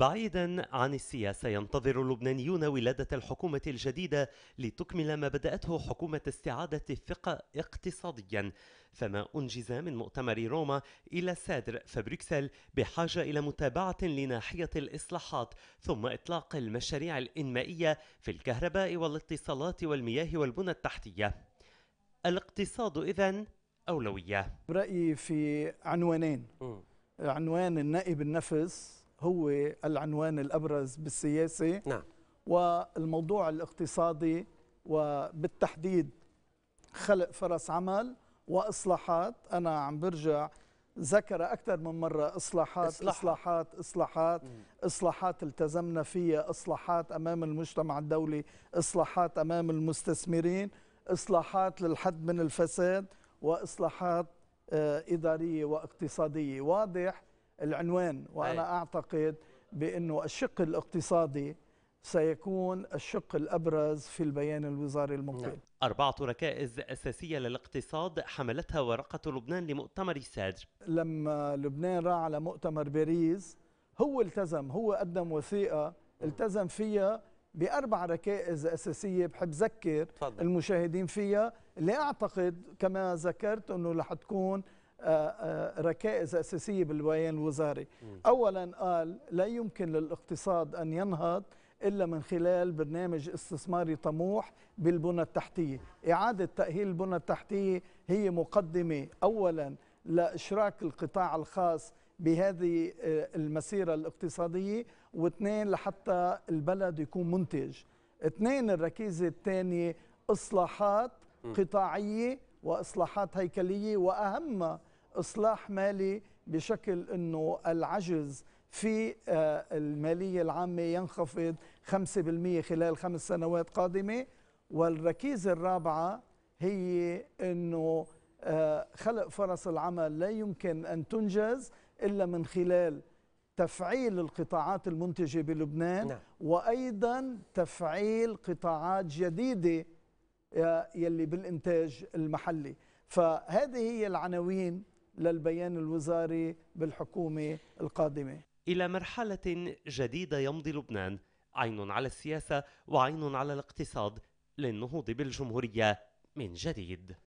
بعيدا عن السياسة ينتظر اللبنانيون ولادة الحكومة الجديدة لتكمل ما بدأته حكومة استعادة الثقة اقتصاديا فما أنجز من مؤتمر روما إلى سادر فبروكسل بحاجة إلى متابعة لناحية الإصلاحات ثم إطلاق المشاريع الإنمائية في الكهرباء والاتصالات والمياه والبنى التحتية الاقتصاد اذا أولوية برايي في عنوانين عنوان النائب النفس هو العنوان الأبرز بالسياسة نعم. والموضوع الاقتصادي وبالتحديد خلق فرص عمل وإصلاحات أنا عم برجع ذكر أكثر من مرة إصلاحات إصلاح. إصلاحات إصلاحات مم. إصلاحات التزمنا فيها إصلاحات أمام المجتمع الدولي إصلاحات أمام المستثمرين إصلاحات للحد من الفساد وإصلاحات آه، إدارية واقتصادية واضح العنوان وأنا أعتقد بأنه الشق الاقتصادي سيكون الشق الأبرز في البيان الوزاري المقبل نعم. أربعة ركائز أساسية للاقتصاد حملتها ورقة لبنان لمؤتمر السادر لما لبنان راح على مؤتمر باريس هو التزم هو قدم وثيقة التزم فيها بأربع ركائز أساسية بحب ذكر المشاهدين فيها اللي أعتقد كما ذكرت أنه رح تكون آه، آه، ركائز أساسية بالبيان الوزاري أولا قال لا يمكن للاقتصاد أن ينهض إلا من خلال برنامج استثماري طموح بالبنى التحتية إعادة تأهيل البنى التحتية هي مقدمة أولا لإشراك القطاع الخاص بهذه آه، المسيرة الاقتصادية واثنين لحتى البلد يكون منتج اثنين الركيزة الثانية إصلاحات قطاعية وإصلاحات هيكلية وأهمها اصلاح مالي بشكل انه العجز في آه، الماليه العامه ينخفض 5% خلال خمس سنوات قادمه والركيزه الرابعه هي انه آه، خلق فرص العمل لا يمكن ان تنجز الا من خلال تفعيل القطاعات المنتجه بلبنان نعم. وايضا تفعيل قطاعات جديده آه، يلي بالانتاج المحلي فهذه هي العناوين للبيان الوزاري بالحكومة القادمة إلى مرحلة جديدة يمضي لبنان عين على السياسة وعين على الاقتصاد للنهوض بالجمهورية من جديد